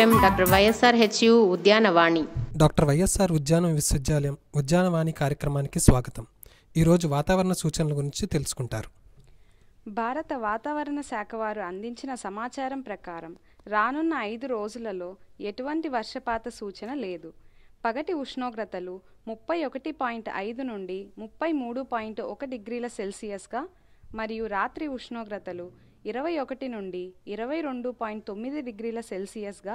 FM doctor YSR HU Udyanavani doctor YSR ఉద్యాన విశ్వవిద్యాలయం ఉద్యానవాణి కార్యక్రమానికి స్వాగతం ఈరోజు వాతావరణ సూచనల గురించి తెలుసుకుంటారు భారత వాతావరణ శాఖ వారు అందించిన సమాచారం ప్రకారం రానున్న ఐదు రోజులలో ఎటువంటి వర్షపాత సూచన లేదు పగటి ఉష్ణోగ్రతలు ముప్పై ఒకటి పాయింట్ ఐదు నుండి ముప్పై మూడు పాయింట్ ఒక డిగ్రీల సెల్సియస్గా మరియు రాత్రి ఉష్ణోగ్రతలు ఇరవై ఒకటి నుండి ఇరవై రెండు పాయింట్ తొమ్మిది డిగ్రీల సెల్సియస్గా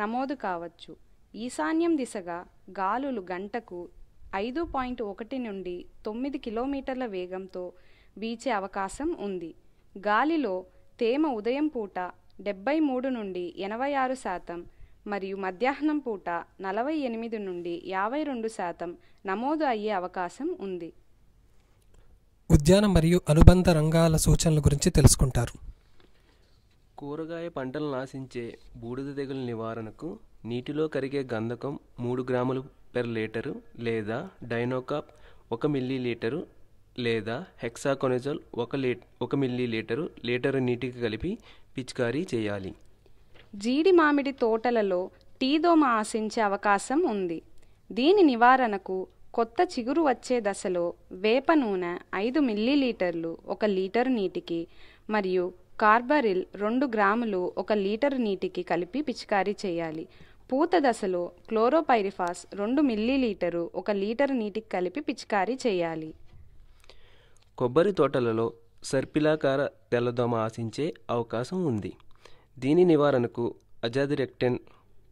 నమోదు కావచ్చు ఈశాన్యం దిశగా గాలులు గంటకు ఐదు పాయింట్ ఒకటి నుండి తొమ్మిది కిలోమీటర్ల వేగంతో బీచే అవకాశం ఉంది గాలిలో తేమ ఉదయం పూట డెబ్బై మూడు నుండి ఎనభై ఆరు శాతం మరియు మధ్యాహ్నం పూట నలభై ఎనిమిది నుండి యాభై రెండు శాతం నమోదు అయ్యే అవకాశం ఉంది ఉద్యాన మరియు అనుబంధ రంగాల సూచనల గురించి తెలుసుకుంటారు కూరగాయ పంటలు నాశించే బూడిద తెగులు నివారణకు నీటిలో కరిగే గంధకం మూడు గ్రాములు పెర్ లీటరు లేదా డైనోకాప్ ఒక మిల్లీ లీటరు లేదా హెక్సాకొనజోల్ ఒక లీ ఒక మిల్లీ లీటరు లీటరు నీటికి కలిపి పిచికారీ చేయాలి జీడి మామిడి తోటలలో టీదోమ ఆశించే అవకాశం ఉంది దీని నివారణకు కొత్త చిగురు వచ్చే దశలో వేప నూనె ఐదు మిల్లీలీటర్లు ఒక లీటర్ నీటికి మరియు కార్బరిల్ రెండు గ్రాములు ఒక లీటర్ నీటికి కలిపి పిచికారీ చేయాలి పూత దశలో క్లోరోపైరిఫాస్ రెండు మిల్లీలీటరు ఒక లీటర్ నీటికి కలిపి పిచికారీ చేయాలి కొబ్బరి తోటలలో సర్పిలాకార తెల్లదోమ ఆశించే అవకాశం ఉంది దీని నివారణకు అజాదిరెక్టెన్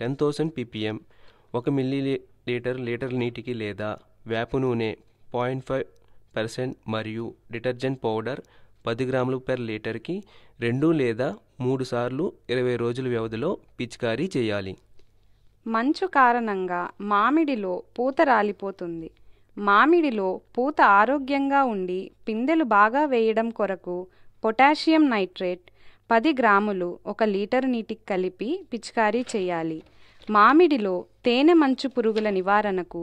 టెన్ థౌసండ్ పిపిఎం ఒక మిల్లీ లీటర్ లీటర్ నీటికి లేదా వేప నూనె పాయింట్ ఫైవ్ పర్సెంట్ మరియు డిటర్జెంట్ పౌడర్ పది గ్రాములు పెర్ లీటర్కి రెండు లేదా మూడు సార్లు ఇరవై రోజుల వ్యవధిలో పిచికారీ చేయాలి మంచు కారణంగా మామిడిలో పూత రాలిపోతుంది మామిడిలో పూత ఆరోగ్యంగా ఉండి పిందెలు బాగా వేయడం కొరకు పొటాషియం నైట్రేట్ పది గ్రాములు ఒక లీటర్ నీటికి కలిపి పిచికారీ చేయాలి మామిడిలో తేనె మంచు పురుగుల నివారణకు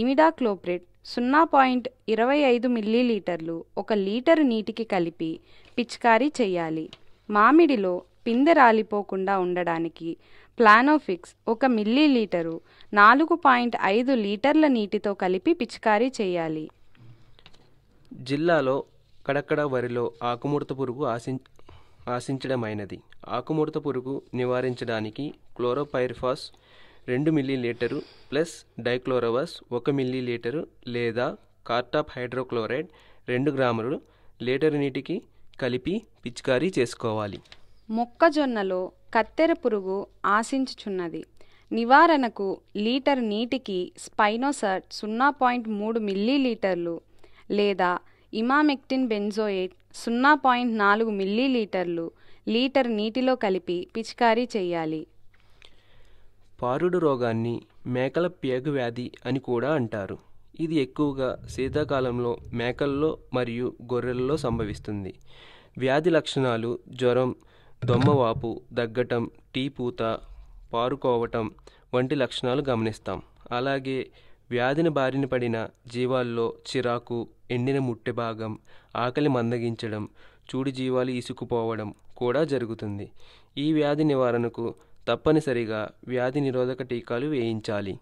ఇమిడాక్లోప్రిడ్ సున్నా పాయింట్ ఇరవై ఐదు మిల్లీలీటర్లు ఒక లీటరు నీటికి కలిపి పిచికారీ చేయాలి మామిడిలో పిందె రాలిపోకుండా ఉండడానికి ప్లానోఫిక్స్ ఒక మిల్లీలీటరు నాలుగు పాయింట్ ఐదు లీటర్ల నీటితో కలిపి పిచికారీ చేయాలి జిల్లాలో కడక్కడ వరిలో ఆకుముడత పురుగు ఆశిం ఆశించడమైనది ఆకుముడత పురుగు నివారించడానికి క్లోరోపైర్ఫాస్ రెండు మిల్లీ లీటరు ప్లస్ డైక్లోరవస్ ఒక మిల్లీ లీటరు లేదా కార్టాప్ హైడ్రోక్లోరైడ్ రెండు గ్రాములు లీటరు నీటికి కలిపి పిచికారీ చేసుకోవాలి మొక్కజొన్నలో కత్తెర పురుగు ఆశించుచున్నది నివారణకు లీటర్ నీటికి స్పైనోసర్ట్ సున్నా పాయింట్ మూడు మిల్లీలీటర్లు లేదా ఇమామెక్టిన్ బెంజోయేట్ సున్నా పాయింట్ నాలుగు మిల్లీలీటర్లు లీటర్ నీటిలో కలిపి పిచికారీ చేయాలి పారుడు రోగాన్ని మేకల పేగు వ్యాధి అని కూడా అంటారు ఇది ఎక్కువగా శీతాకాలంలో మేకల్లో మరియు గొర్రెల్లో సంభవిస్తుంది వ్యాధి లక్షణాలు జ్వరం దొమ్మవాపు దగ్గటం టీ పూత పారుకోవటం వంటి లక్షణాలు గమనిస్తాం అలాగే వ్యాధిని బారిన పడిన జీవాల్లో చిరాకు ఎండిన ముట్టె భాగం ఆకలి మందగించడం చూడు జీవాలు ఇసుకుపోవడం కూడా జరుగుతుంది ఈ వ్యాధి నివారణకు తప్పనిసరిగా వ్యాధి నిరోధక టీకాలు వేయించాలి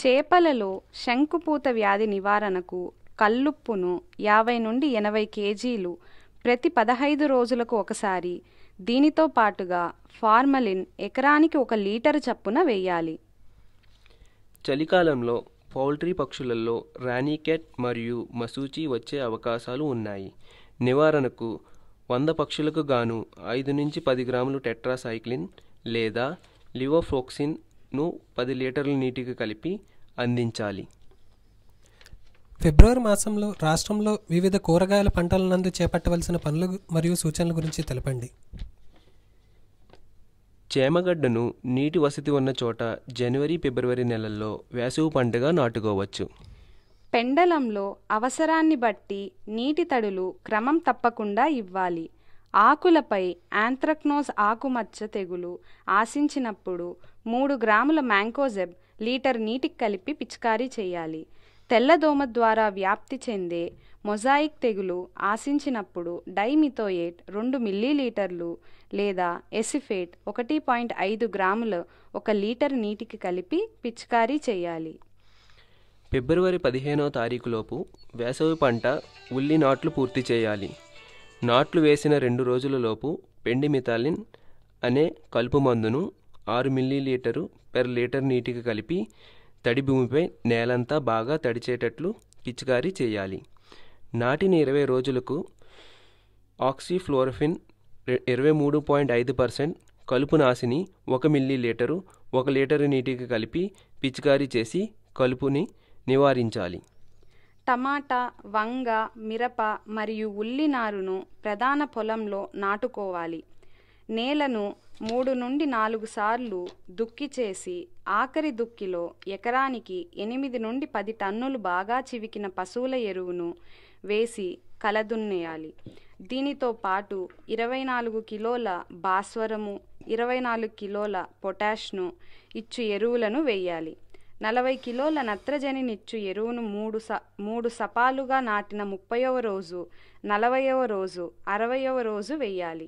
చేపలలో శంకుపూత వ్యాధి నివారణకు కల్లుప్పును యాభై నుండి ఎనభై కేజీలు ప్రతి పదహైదు రోజులకు ఒకసారి దీనితో పాటుగా ఫార్మలిన్ ఎకరానికి ఒక లీటరు చప్పున వేయాలి చలికాలంలో పౌల్ట్రీ పక్షులలో రానీకెట్ మరియు మసూచి వచ్చే అవకాశాలు ఉన్నాయి నివారణకు వంద పక్షులకు గాను ఐదు నుంచి పది గ్రాములు టెట్రాసైక్లిన్ లేదా లివోఫోక్సిన్ను పది లీటర్ల నీటికి కలిపి అందించాలి ఫిబ్రవరి మాసంలో రాష్ట్రంలో వివిధ కూరగాయల పంటల నందు చేపట్టవలసిన పనులు మరియు సూచనల గురించి తెలపండి చేమగడ్డను నీటి వసతి ఉన్న చోట జనవరి ఫిబ్రవరి నెలల్లో వేసవి పంటగా నాటుకోవచ్చు పెండలంలో అవసరాన్ని బట్టి నీటి తడులు క్రమం తప్పకుండా ఇవ్వాలి ఆకులపై ఆంత్రాక్నోజ్ ఆకుమచ్చ తెగులు ఆశించినప్పుడు మూడు గ్రాముల మ్యాంకోజెబ్ లీటర్ నీటికి కలిపి పిచికారీ చేయాలి తెల్లదోమ ద్వారా వ్యాప్తి చెందే మొజాయిక్ తెగులు ఆశించినప్పుడు డైమిథోయేట్ రెండు మిల్లీలీటర్లు లేదా ఎసిఫేట్ ఒకటి పాయింట్ ఐదు గ్రాముల ఒక లీటర్ నీటికి కలిపి పిచికారీ చేయాలి ఫిబ్రవరి పదిహేనో తారీఖులోపు వేసవి పంట ఉల్లి నాట్లు పూర్తి చేయాలి నాట్లు వేసిన రెండు రోజులలోపు పెండిమిథాలిన్ అనే కలుపు మందును ఆరు మిల్లీలీటరు పెర్ లీటర్ నీటికి కలిపి తడి భూమిపై నేలంతా బాగా తడిచేటట్లు పిచికారీ చేయాలి నాటిన ఇరవై రోజులకు ఆక్సిఫ్లోరఫిన్ ఇరవై మూడు పాయింట్ ఐదు పర్సెంట్ కలుపు నాశిని ఒక మిల్లీలీటరు ఒక లీటరు నీటికి కలిపి పిచికారీ చేసి కలుపుని నివారించాలి టమాటా, వంగ, మిరప మరియు ఉల్లి నారును ప్రధాన పొలంలో నాటుకోవాలి. నేలను మూడు నుండి నాలుగు సార్లు దుక్కి చేసి ఆఖరి దుక్కిలో ఎకరానికి ఎనిమిది నుండి పది టన్నులు బాగా చివికిన పశువుల ఎరువును వేసి కలదున్నేయాలి. దీనితో పాటు ఇరవై నాలుగు కిలోల భాస్వరము, ఇరవై నాలుగు కిలోల పొటాష్ను ఇచ్చు ఎరువులను వెయ్యాలి. నలభై కిలోల నత్రజని నిచ్చు ఎరువును మూడు స మూడు సపాలుగా నాటిన ముప్పైవ రోజు నలభైవ రోజు అరవయవ రోజు వేయాలి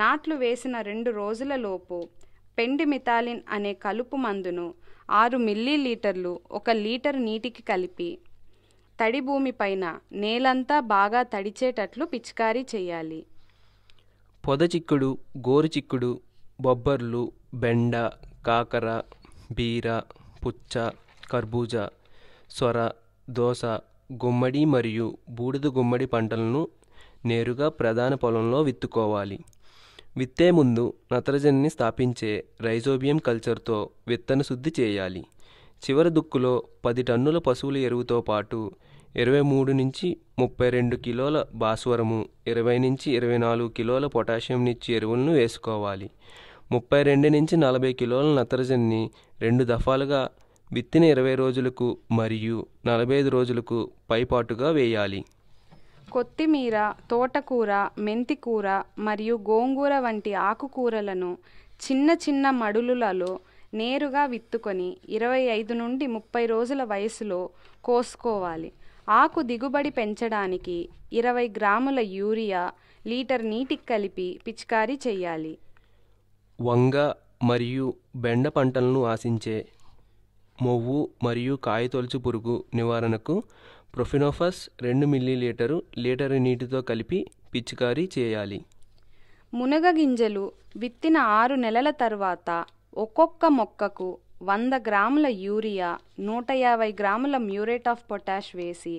నాట్లు వేసిన రెండు రోజులలోపు పెండి మిథాలిన్ అనే కలుపు మందును ఆరు మిల్లీలీటర్లు ఒక లీటర్ నీటికి కలిపి తడి భూమిపైన నేలంతా బాగా తడిచేటట్లు పిచికారీ చేయాలి పొదచిక్కుడు గోరుచిక్కుడు బొబ్బర్లు బెండ కాకర బీర పుచ్చ కర్బూజా సొర దోస గుమ్మడి మరియు బూడిద గుమ్మడి పంటలను నేరుగా ప్రధాన పొలంలో విత్తుకోవాలి విత్తే ముందు నత్రజనిని స్థాపించే రైజోబియం కల్చర్తో విత్తన శుద్ధి చేయాలి చివరి దుక్కులో పది టన్నుల పశువుల ఎరువుతో పాటు ఇరవై మూడు నుంచి ముప్పై రెండు కిలోల భాస్వరము ఇరవై నుంచి ఇరవై నాలుగు కిలోల పొటాషియం నుంచి ఎరువులను వేసుకోవాలి ముప్పై రెండు నుంచి నలభై కిలోల నత్రజనిని రెండు దఫాలుగా విత్తిన ఇరవై రోజులకు మరియు నలభై ఐదు రోజులకు పైపాటుగా వేయాలి కొత్తిమీర తోటకూర మెంతికూర మరియు గోంగూర వంటి ఆకుకూరలను చిన్న చిన్న మడులులలో నేరుగా విత్తుకొని ఇరవై ఐదు నుండి ముప్పై రోజుల వయసులో కోసుకోవాలి ఆకు దిగుబడి పెంచడానికి ఇరవై గ్రాముల యూరియా లీటర్ నీటికి కలిపి పిచికారీ చేయాలి వంగ మరియు బెండ పంటలను ఆశించే మొవ్వు మరియు కాయతొలుచు పురుగు నివారణకు ప్రొఫినోఫస్ రెండు మిల్లీ లీటరు లీటరు నీటితో కలిపి పిచికారీ చేయాలి మునగ గింజలు విత్తిన ఆరు నెలల తర్వాత ఒక్కొక్క మొక్కకు వంద గ్రాముల యూరియా నూట యాభై గ్రాముల మ్యూరేట్ ఆఫ్ పొటాష్ వేసి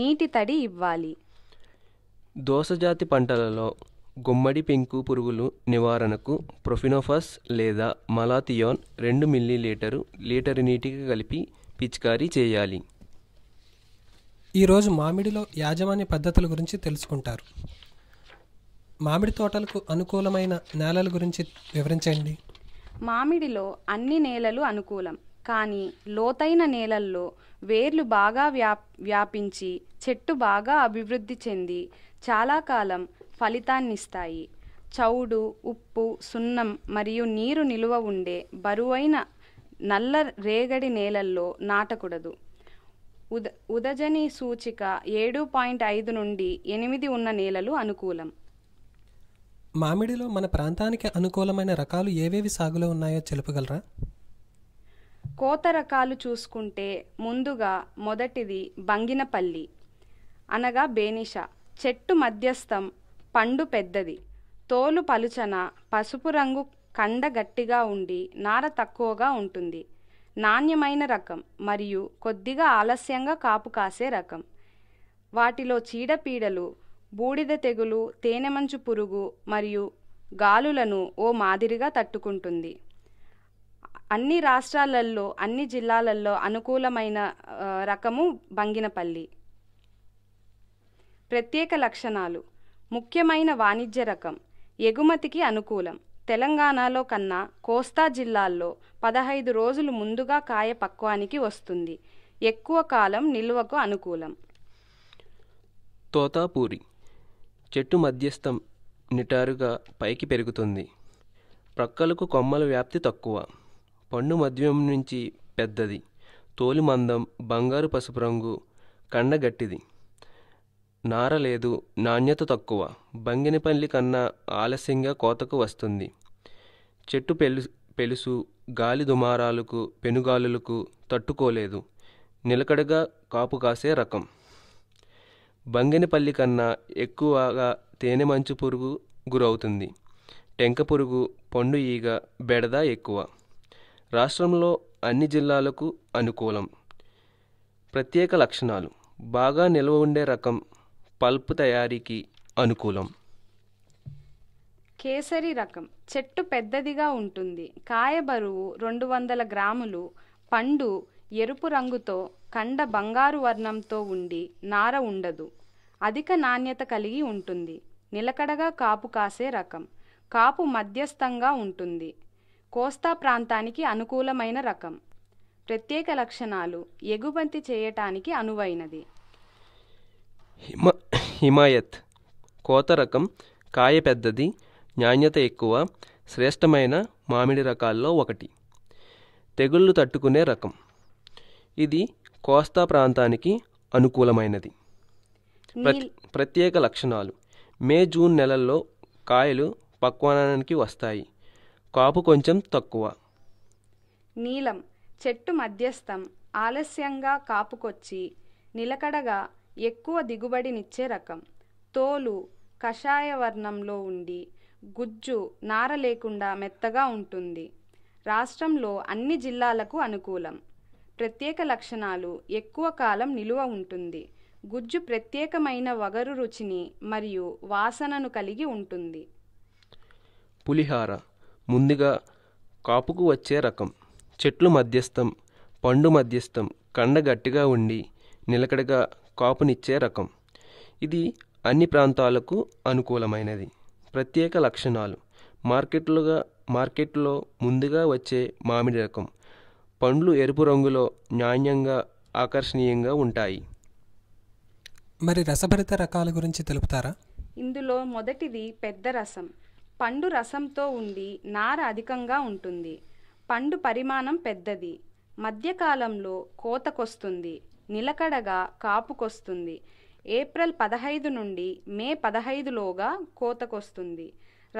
నీటి తడి ఇవ్వాలి దోసజాతి పంటలలో గుమ్మడి పెంకు పురుగులు నివారణకు ప్రొఫినోఫస్ లేదా మలాథియోన్ రెండు మిల్లీ లీటరు లీటరు నీటికి కలిపి పిచికారీ చేయాలి ఈరోజు మామిడిలో యాజమాన్య పద్ధతుల గురించి తెలుసుకుంటారు మామిడి తోటలకు అనుకూలమైన నేలల గురించి వివరించండి మామిడిలో అన్ని నేలలు అనుకూలం కానీ లోతైన నేలల్లో వేర్లు బాగా వ్యా వ్యాపించి చెట్టు బాగా అభివృద్ధి చెంది చాలా కాలం ఫలితాన్నిస్తాయి చౌడు ఉప్పు సున్నం మరియు నీరు నిలువ ఉండే బరువైన నల్ల రేగడి నేలల్లో నాటకూడదు ఉద ఉదజని సూచిక ఏడు పాయింట్ ఐదు నుండి ఎనిమిది ఉన్న నేలలు అనుకూలం మామిడిలో మన ప్రాంతానికి అనుకూలమైన రకాలు ఏవేవి సాగులో ఉన్నాయో చెప్పగలరా కోత రకాలు చూసుకుంటే ముందుగా మొదటిది బంగినపల్లి అనగా బేనిష చెట్టు మధ్యస్థం పండు పెద్దది తోలు పలుచన పసుపు రంగు కండ గట్టిగా ఉండి నార తక్కువగా ఉంటుంది నాణ్యమైన రకం మరియు కొద్దిగా ఆలస్యంగా కాపు కాసే రకం వాటిలో చీడపీడలు బూడిద తెగులు తేనెమంచు పురుగు మరియు గాలులను ఓ మాదిరిగా తట్టుకుంటుంది అన్ని రాష్ట్రాలలో అన్ని జిల్లాలలో అనుకూలమైన రకము బంగినపల్లి ప్రత్యేక లక్షణాలు ముఖ్యమైన వాణిజ్య రకం ఎగుమతికి అనుకూలం తెలంగాణలో కన్నా కోస్తా జిల్లాల్లో పదహైదు రోజులు ముందుగా కాయ పక్వానికి వస్తుంది ఎక్కువ కాలం నిల్వకు అనుకూలం తోతాపూరి చెట్టు మధ్యస్థం నిటారుగా పైకి పెరుగుతుంది ప్రక్కలకు కొమ్మల వ్యాప్తి తక్కువ పండు మధ్యం నుంచి పెద్దది తోలి మందం బంగారు పసుపు రంగు కండగట్టిది గట్టిది నారలేదు నాణ్యత తక్కువ బంగినపల్లి కన్నా ఆలస్యంగా కోతకు వస్తుంది చెట్టు పెలు పెలుసు గాలి దుమారాలకు పెనుగాలులకు తట్టుకోలేదు నిలకడగా కాపు కాసే రకం బంగినపల్లి కన్నా ఎక్కువగా తేనె మంచు పురుగు గురవుతుంది టెంక పురుగు పండు ఈగ బెడద ఎక్కువ రాష్ట్రంలో అన్ని జిల్లాలకు అనుకూలం ప్రత్యేక లక్షణాలు బాగా నిల్వ ఉండే రకం పల్ప్ తయారీకి అనుకూలం కేసరి రకం చెట్టు పెద్దదిగా ఉంటుంది కాయ బరువు రెండు వందల గ్రాములు పండు ఎరుపు రంగుతో కండ బంగారు వర్ణంతో ఉండి నార ఉండదు అధిక నాణ్యత కలిగి ఉంటుంది నిలకడగా కాపు కాసే రకం కాపు మధ్యస్థంగా ఉంటుంది కోస్తా ప్రాంతానికి అనుకూలమైన రకం ప్రత్యేక లక్షణాలు ఎగుమతి చేయటానికి అనువైనది హిమ హిమాయత్ కోత రకం కాయ పెద్దది నాణ్యత ఎక్కువ శ్రేష్టమైన మామిడి రకాల్లో ఒకటి తెగుళ్ళు తట్టుకునే రకం ఇది కోస్తా ప్రాంతానికి అనుకూలమైనది ప్రత్యేక లక్షణాలు మే జూన్ నెలల్లో కాయలు పక్వానానికి వస్తాయి కాపు కొంచెం తక్కువ నీలం చెట్టు మధ్యస్థం ఆలస్యంగా కాపుకొచ్చి నిలకడగా ఎక్కువ దిగుబడినిచ్చే రకం తోలు కషాయ వర్ణంలో ఉండి గుజ్జు నార లేకుండా మెత్తగా ఉంటుంది రాష్ట్రంలో అన్ని జిల్లాలకు అనుకూలం ప్రత్యేక లక్షణాలు ఎక్కువ కాలం నిలువ ఉంటుంది గుజ్జు ప్రత్యేకమైన వగరు రుచిని మరియు వాసనను కలిగి ఉంటుంది పులిహార ముందుగా కాపుకు వచ్చే రకం చెట్లు మధ్యస్థం పండు మధ్యస్థం కండ గట్టిగా ఉండి నిలకడగా కాపునిచ్చే రకం ఇది అన్ని ప్రాంతాలకు అనుకూలమైనది ప్రత్యేక లక్షణాలు మార్కెట్లుగా మార్కెట్లో ముందుగా వచ్చే మామిడి రకం పండ్లు ఎరుపు రంగులో నాణ్యంగా ఆకర్షణీయంగా ఉంటాయి మరి రసభరిత రకాల గురించి తెలుపుతారా ఇందులో మొదటిది పెద్ద రసం పండు రసంతో ఉండి నార అధికంగా ఉంటుంది పండు పరిమాణం పెద్దది మధ్యకాలంలో కోతకొస్తుంది నిలకడగా కాపుకొస్తుంది ఏప్రిల్ పదహైదు నుండి మే పదహైదులోగా కోతకొస్తుంది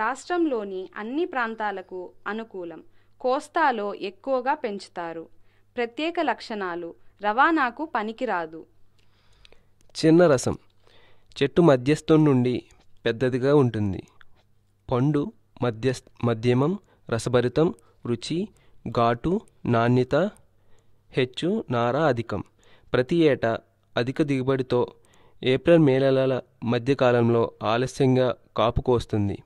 రాష్ట్రంలోని అన్ని ప్రాంతాలకు అనుకూలం కోస్తాలో ఎక్కువగా పెంచుతారు ప్రత్యేక లక్షణాలు రవాణాకు పనికిరాదు చిన్న రసం చెట్టు మధ్యస్థం నుండి పెద్దదిగా ఉంటుంది పండు మధ్య మధ్యమం రసభరితం రుచి ఘాటు నాణ్యత హెచ్చు నారా అధికం ప్రతి ఏటా అధిక దిగుబడితో ఏప్రిల్ మే నెలల మధ్యకాలంలో ఆలస్యంగా కాపు కోస్తుంది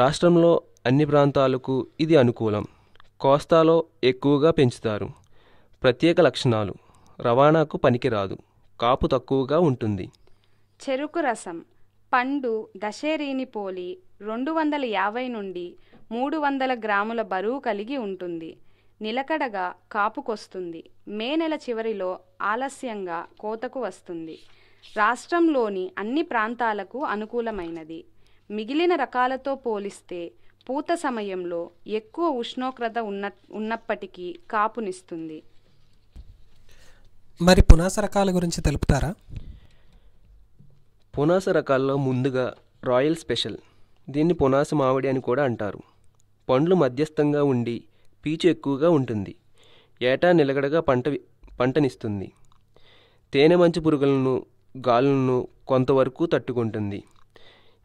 రాష్ట్రంలో అన్ని ప్రాంతాలకు ఇది అనుకూలం కోస్తాలో ఎక్కువగా పెంచుతారు ప్రత్యేక లక్షణాలు రవాణాకు పనికిరాదు కాపు తక్కువగా ఉంటుంది చెరుకు రసం పండు దశేరీని పోలి రెండు వందల యాభై నుండి మూడు వందల గ్రాముల బరువు కలిగి ఉంటుంది నిలకడగా కాపుకొస్తుంది మే నెల చివరిలో ఆలస్యంగా కోతకు వస్తుంది రాష్ట్రంలోని అన్ని ప్రాంతాలకు అనుకూలమైనది మిగిలిన రకాలతో పోలిస్తే పూత సమయంలో ఎక్కువ ఉష్ణోగ్రత ఉన్న ఉన్నప్పటికీ కాపునిస్తుంది మరి పునాస రకాల గురించి తెలుపుతారా పునాస రకాల్లో ముందుగా రాయల్ స్పెషల్ దీన్ని పునాస మామిడి అని కూడా అంటారు పండ్లు మధ్యస్థంగా ఉండి పీచు ఎక్కువగా ఉంటుంది ఏటా నిలగడగా పంట పంటనిస్తుంది తేనె మంచు పురుగులను గాలులను కొంతవరకు తట్టుకుంటుంది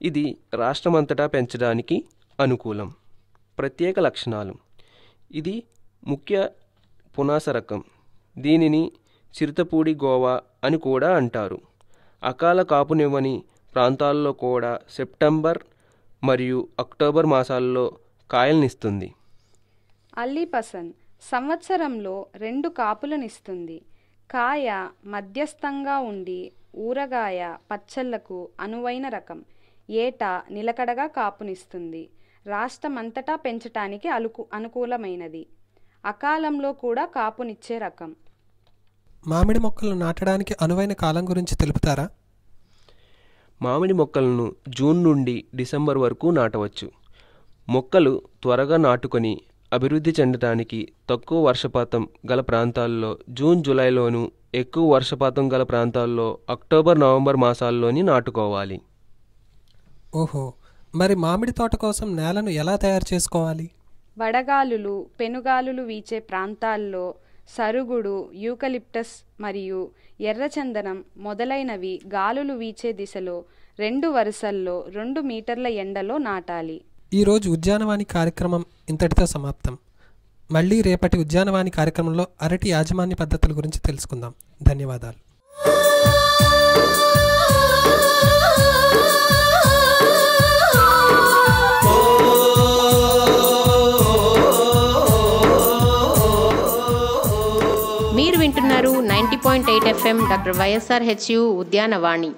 ఇది రాష్ట్రమంతటా పెంచడానికి అనుకూలం ప్రత్యేక లక్షణాలు ఇది ముఖ్య పునాస రకం దీనిని చిరుతపూడి గోవా అని కూడా అంటారు అకాల కాపునివ్వని ప్రాంతాల్లో కూడా సెప్టెంబర్ మరియు అక్టోబర్ మాసాల్లో కాయలనిస్తుంది పసన్ సంవత్సరంలో రెండు కాపులనిస్తుంది కాయ మధ్యస్థంగా ఉండి ఊరగాయ పచ్చళ్ళకు అనువైన రకం ఏటా నిలకడగా కాపునిస్తుంది రాష్ట్రమంతటా పెంచటానికి అలుకు అనుకూలమైనది అకాలంలో కూడా కాపునిచ్చే రకం మామిడి మొక్కలు నాటడానికి అనువైన కాలం గురించి తెలుపుతారా మామిడి మొక్కలను జూన్ నుండి డిసెంబర్ వరకు నాటవచ్చు మొక్కలు త్వరగా నాటుకొని అభివృద్ధి చెందటానికి తక్కువ వర్షపాతం గల ప్రాంతాల్లో జూన్ జూలైలోనూ ఎక్కువ వర్షపాతం గల ప్రాంతాల్లో అక్టోబర్ నవంబర్ మాసాల్లోని నాటుకోవాలి ఓహో మరి మామిడి తోట కోసం నేలను ఎలా తయారు చేసుకోవాలి వడగాలులు పెనుగాలులు వీచే ప్రాంతాల్లో సరుగుడు యూకలిప్టస్ మరియు ఎర్రచందనం మొదలైనవి గాలులు వీచే దిశలో రెండు వరుసల్లో రెండు మీటర్ల ఎండలో నాటాలి ఈరోజు ఉద్యానవాణి కార్యక్రమం ఇంతటితో సమాప్తం మళ్ళీ రేపటి ఉద్యానవాణి కార్యక్రమంలో అరటి యాజమాన్య పద్ధతుల గురించి తెలుసుకుందాం ధన్యవాదాలు మీరు వింటున్నారు ninety point eight FM doctor YSR HU Udyanavani